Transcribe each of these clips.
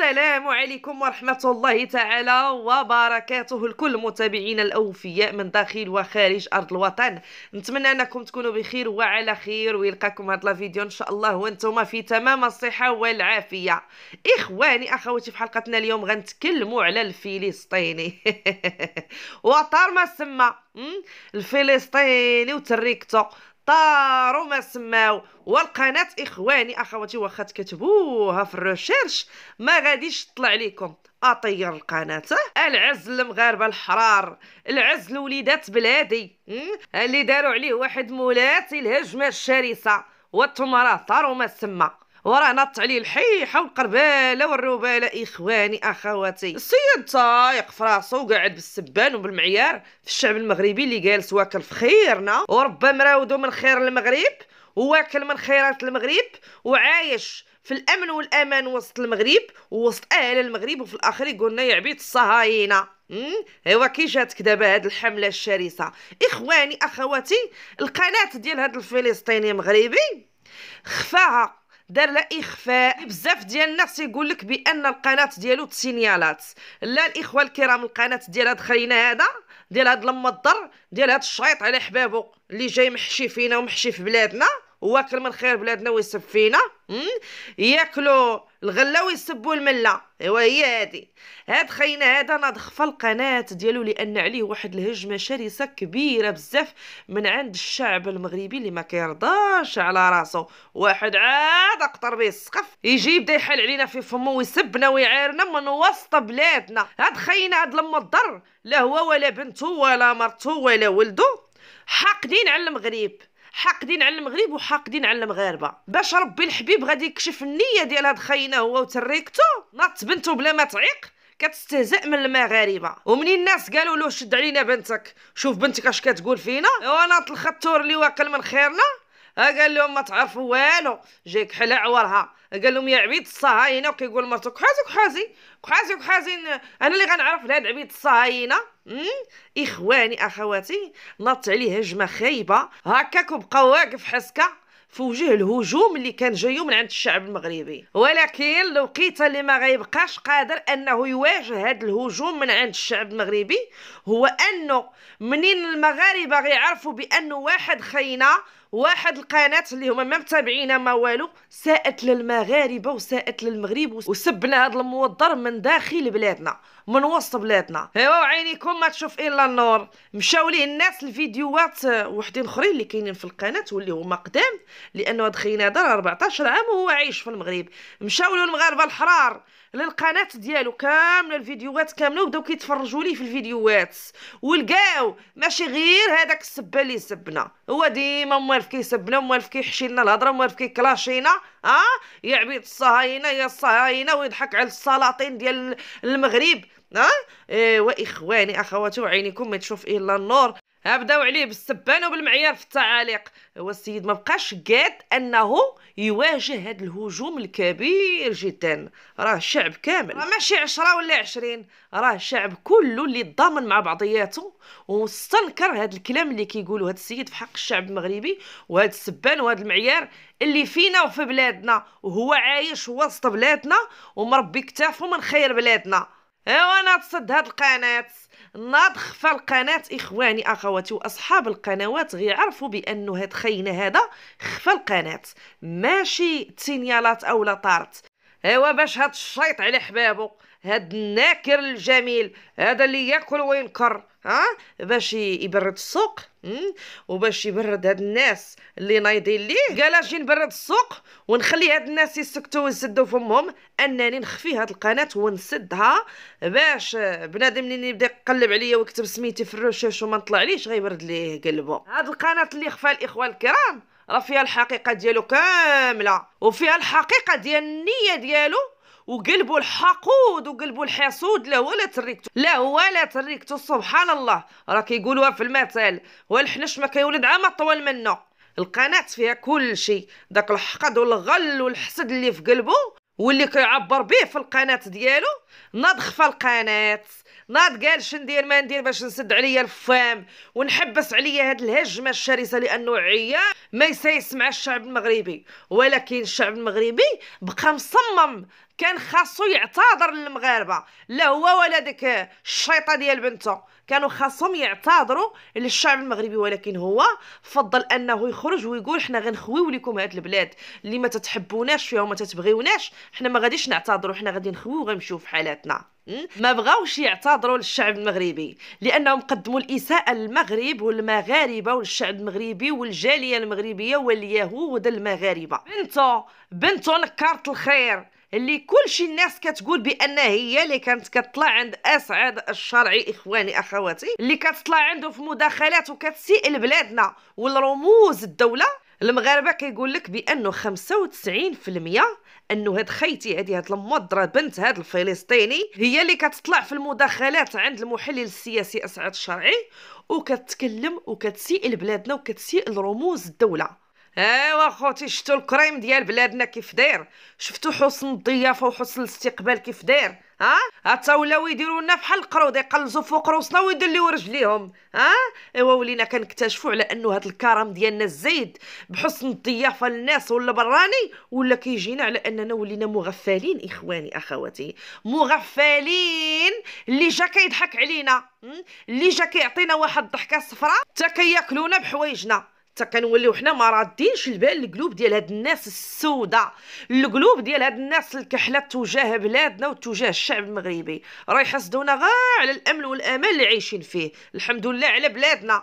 السلام عليكم ورحمة الله تعالى وبركاته لكل المتابعين الأوفياء من داخل وخارج أرض الوطن نتمنى أنكم تكونوا بخير وعلى خير ويلقاكم هذا الفيديو إن شاء الله وانتم في تمام الصحة والعافية إخواني أخواتي في حلقتنا اليوم غنتكلموا على الفلسطيني وطار ما سمى الفلسطيني وتريكتو طاروا ما سماو والقناه اخواني اخواتي واخا تكتبوها في الريشيرش ما غاديش تطلع لكم اطير القناه العز المغاربه الحرار العز لوليدات بلادي اللي داروا عليه واحد مولاتي الهجمه الشرسه والتمره طاروا ما سما وراه نط عليه الحيحه والقرباله والروباله اخواني اخواتي السيد طايق فراسو وقعد وقاعد بالسبان وبالمعيار في الشعب المغربي اللي جالس واكل في خيرنا ورب مراودو من خير المغرب وواكل من خيرات المغرب وعايش في الامن والامان وسط المغرب ووسط اهل المغرب وفي الاخر يقولنا يا عبيد الصهاينه ايوا كي جاتك دابا هاد الحمله الشرسه اخواني اخواتي القناه ديال هاد الفلسطيني مغربي خفاها دار لها اخفاء بزاف ديال الناس يقول لك بان القناه ديالو تسينيالات لا الاخوه الكرام القناه ديال هاد خينا هذا ديال هاد المضر ديال هاد الشيط على حبابو اللي جاي محشي فينا ومحشي في بلادنا واكل من خير بلادنا ويسب فينا ياكلوا الغلاو يسبوا المله ايوا هي هادي هاد خينا هذا ناض في القناه ديالو لان عليه واحد الهجمه شرسه كبيره بزاف من عند الشعب المغربي اللي ما كيرضاش على راسو واحد عاد اقطر به السقف يجي يبدا يحل علينا في فمو ويسبنا ويعايرنا من وسط بلادنا هاد خينا هاد لما الضر لا هو ولا بنته ولا مرته ولا ولده حاقدين على المغرب حاقدين على المغرب وحاقدين على المغاربه باش ربي الحبيب غادي يكشف النيه ديال هاد خينا هو وتريكتو ناط بنته بلا ما تعيق كتستهزأ من المغاربه ومنين الناس قالوا له شد علينا بنتك شوف بنتك اش كتقول فينا وناط الخطور اللي واقل من خيرنا قال لهم ما تعرفوا والو جيك حلا عورها قال لهم يا عبيد الصهاينه وكيقول مرتو كحازي كحازي كحازي كحازي انا اللي غنعرف لهاد عبيد الصهاينه اخواني اخواتي نط عليه هجمه خايبه هكاك وبقى واقف حسكه في وجه الهجوم اللي كان جايو من عند الشعب المغربي ولكن الوقيته اللي ما غيبقاش قادر انه يواجه هذا الهجوم من عند الشعب المغربي هو انه منين المغاربه غيعرفوا بانه واحد خينا واحد القناه اللي هما ما متابعينها ما والو ساءت للمغاربه وساءت للمغرب وسبنا هذا الموضر من داخل بلادنا من وسط بلادنا ايوا عينيكم ما تشوف الا النور مشاو ليه الناس الفيديوهات وحدين اخرين اللي كاينين في القناه واللي هما قدام لانه هذا خينا دار 14 عام وهو عايش في المغرب مشاو له المغاربه الحرار للقناه ديالو كامله الفيديوهات كامله وبداو كيتفرجوا ليه في الفيديوهات ولقاو ماشي غير هذاك السبه اللي سبنا هو ديما موالف كيسبنا موالف كيحشي لنا الهضره موالف كيكلاشينا ها أه؟ يا عبيد الصهاينه يا الصهاينه ويضحك على السلاطين ديال المغرب ها أه؟ إيه واخواني اخواتي وعينيكم ما تشوف الا النور ها بداو عليه بالسبانه وبالمعيار في التعاليق هو السيد ما بقاش قاد انه يواجه هذا الهجوم الكبير جدا راه شعب كامل راه ماشي عشرة ولا عشرين راه شعب كله اللي ضامن مع بعضياته واستنكر هذا الكلام اللي كيقولوا هذا السيد في حق الشعب المغربي وهذا السبان وهذا المعيار اللي فينا وفي بلادنا وهو عايش وسط بلادنا ومربي كتافه من خير بلادنا انا تصد هاد القناة ناضخ فالقناة إخواني أخواتي وأصحاب القنوات غيعرفوا بأنه هاد خينا هذا خفى القناة ماشي تينيالات أو لطارت ايوا باش هاد الشيط على حبابو هاد الناكر الجميل هذا اللي ياكل وينكر ها باش يبرد السوق وباش يبرد هاد الناس اللي نايضين ليه قال اجي نبرد السوق ونخلي هاد الناس يسكتوا ويسدوا فمهم انني نخفي هاد القناه ونسدها باش بنادم اللي يبدا يقلب عليا ويكتب سميتي في الرشاش وما نطلعليش غيبرد ليه قلبه هاد القناه اللي خفاها الاخوه الكرام راه فيها الحقيقه ديالو كامله وفيها الحقيقه ديال النيه ديالو وقلبوا الحقود وقلبوا الحسود لا ولا لا تريكتو لا ولا لا تريكتو سبحان الله راه كيقولوها في المثل والحنش ما كيولد عام طول منه القناة فيها كل شيء داك الحقد والغل والحسد اللي في قلبه واللي كيعبر به في القناة ديالو نضخ في القناة ناض قال شندير ما ندير باش نسد عليا الفام ونحبس عليا هاد الهجمه الشرسه لانه عيا ما يسايس مع الشعب المغربي ولكن الشعب المغربي بقى مصمم كان خاصو يعتذر للمغاربه لا هو ولا ديك الشيطه ديال بنته كانوا خاصهم يعتذروا للشعب المغربي ولكن هو فضل انه يخرج ويقول حنا غنخويو لكم هاد البلاد اللي ما تتحبوناش فيها وما تتبغيوناش حنا ما غاديش نعتذروا حنا غادي نخويو وغنمشيو في حالاتنا ما بغاوش يعتذروا للشعب المغربي لانهم قدموا الاساءه للمغرب والمغاربه والشعب المغربي والجاليه المغربيه واليهود المغاربه بنتو بنتو نكرت الخير اللي كلشي الناس كتقول بان هي اللي كانت كتطلع عند اسعد الشرعي اخواني اخواتي اللي كتطلع عنده في مداخلات وكتسيء لبلادنا والرموز الدوله المغاربه كيقول لك بانه 95% انه هاد خيتي هادي هاد المضره بنت هاد الفلسطيني هي اللي كتطلع في المداخلات عند المحلل السياسي اسعد الشرعي وكتكلم وكتسيء لبلادنا وكتسيء لرموز الدوله ايوا خوتي شفتوا الكريم ديال بلادنا كيف داير شفتوا حسن الضيافه وحسن الاستقبال كيف داير ها حتى ولاو يديروا لنا بحال القرود يقلزوا فوق روسنا ويدليو رجليهم ها ايوا ولينا كنكتشفوا على انه هذا الكرم ديالنا الزايد بحسن الضيافه للناس ولا براني ولا كيجينا على اننا ولينا مغفلين اخواني اخواتي مغفلين اللي جا كيضحك علينا اللي جا كيعطينا واحد الضحكه صفراء حتى كياكلونا بحوايجنا كنوليو حنا ما رادينش البال القلوب ديال هاد الناس السوداء القلوب ديال هاد الناس الكحله تجاه بلادنا وتجاه الشعب المغربي راه يحسدونا غير على الامن والامان اللي عايشين فيه الحمد لله على بلادنا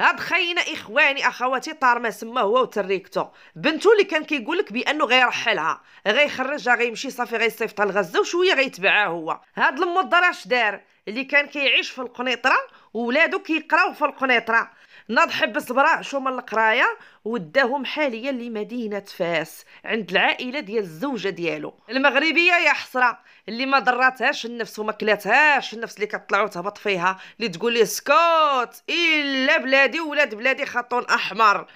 هاد خينا اخواني اخواتي طار ما سما هو وتريكتو بنتو اللي كان كيقول لك بانه غيرحلها غيخرجها غيمشي صافي غيصيفطها لغزه وشويه غيتبعها هو هاد المضراش اش دار اللي كان كيعيش في القنيطره وولادو كيقراو في القنيطره ناض حب شو من القرايه وداهم حاليا لمدينه فاس عند العائله ديال الزوجه ديالو المغربيه يا حسره اللي ما ضراتهاش النفس وما كلاتهاش النفس اللي كطلع وتهبط فيها اللي تقول لي سكوت الا بلادي ولاد بلادي خطون احمر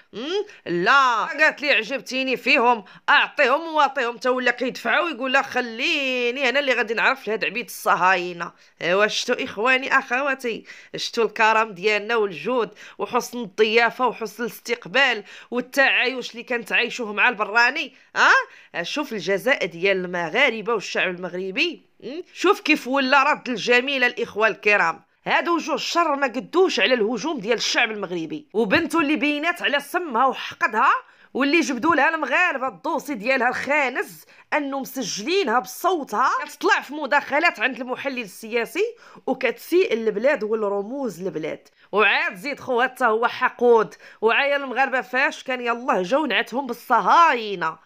لا قالت لي عجبتيني فيهم اعطيهم واعطيهم تا ولا كيدفعوا ويقول لها خليني انا اللي غادي نعرف لهاد عبيد الصهاينه ايوا شتو اخواني اخواتي شتو الكرم ديالنا والجود وحسن الضيافه وحسن الاستقبال والتعايش اللي كنتعايشوه مع البراني اه شوف الجزاء ديال المغاربه والشعب المغربي شوف كيف ولا رد الجميل الاخوه الكرام هادو وجوه الشر ما قدوش على الهجوم ديال الشعب المغربي وبنته اللي بينات على سمها وحقدها واللي جبدوا لها المغاربه الدوسي ديالها الخانز انه مسجلينها بصوتها كتطلع في مداخلات عند المحلل السياسي وكتسيء البلاد والرموز البلاد وعاد زيد خوها حتى هو حقود وعايا المغاربه فاش كان يلاه جاو نعتهم بالصهاينه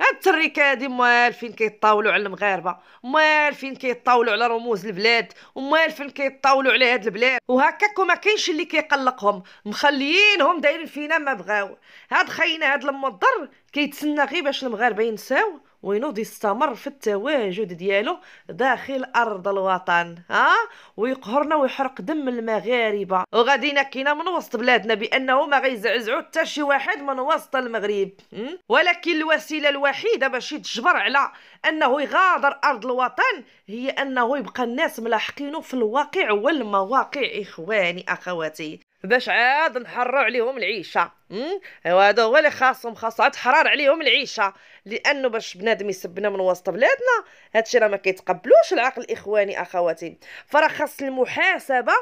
هاد التريكه هادي فين كيطاولوا على المغاربه فين كيطاولوا على رموز البلاد فين كيطاولوا على هاد البلاد وهكاك وما كاينش اللي كيقلقهم مخليينهم دايرين فينا ما بغاو هاد خينا هاد المضر كيتسنى غير باش المغاربه ينساو وينوض يستمر في التواجد ديالو داخل ارض الوطن ها ويقهرنا ويحرق دم المغاربه وغادي نكينا من وسط بلادنا بانه ما غيزعزعو حتى شي واحد من وسط المغرب ولكن الوسيله الوحيده باش يتجبر على انه يغادر ارض الوطن هي انه يبقى الناس ملاحقينه في الواقع والمواقع اخواني اخواتي باش عاد نحروا عليهم العيشه ايوا هذا هو اللي خاصهم خاصة عاد حرار عليهم العيشه لانه باش بنادم يسبنا من وسط بلادنا هادشي راه ما كيتقبلوش العقل اخواني اخواتي فراه خاص المحاسبه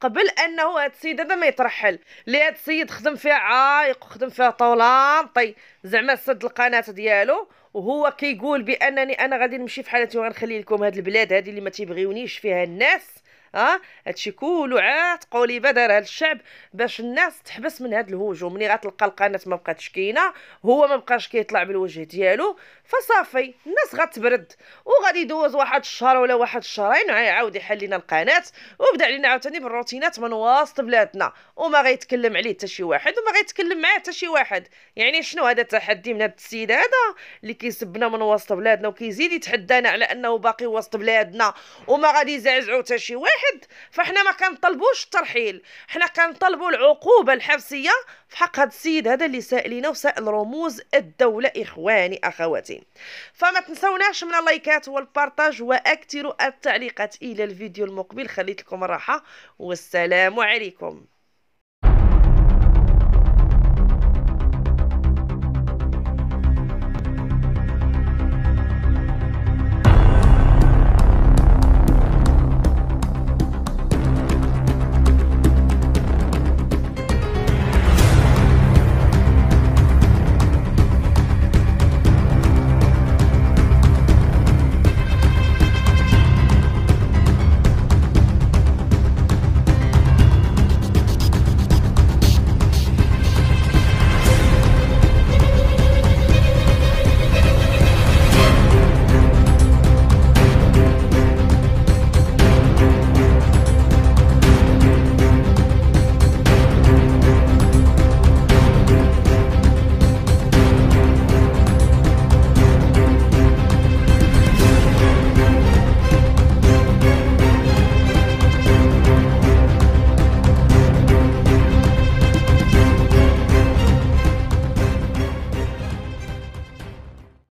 قبل انه هاد السيد هذا ما يترحل لي هاد السيد خدم فيها عايق وخدم فيها طولانطي زعما سد القناه ديالو وهو كيقول بانني انا غادي نمشي في حالتي وغنخلي لكم هاد البلاد هادي اللي ما تيبغيونيش فيها الناس ها هادشي كله عاد قوليبه هاد الشعب باش الناس تحبس من هاد الهجوم ملي غتلقى القناه ما بقاتش كاينه هو ما بقاش كيطلع بالوجه ديالو فصافي الناس غتبرد وغادي يدوز واحد الشهر ولا واحد الشهرين وعاود يحل لنا القناه وبدا علينا عاوتاني بالروتينات من وسط بلادنا وما غيتكلم عليه حتى شي واحد وما غيتكلم معاه حتى شي واحد يعني شنو هذا التحدي من هاد السيد هذا اللي كيسبنا من وسط بلادنا وكيزيد يتحدانا على انه باقي وسط بلادنا وما غادي يزعزعو حتى شي واحد واحد فاحنا ما كنطلبوش الترحيل حنا كنطلبوا العقوبه الحبسيه في حق هذا السيد هذا اللي سائلينا وسائل رموز الدوله اخواني اخواتي فما تنسوناش من اللايكات والبارتاج واكثروا التعليقات الى الفيديو المقبل خليت لكم الراحه والسلام عليكم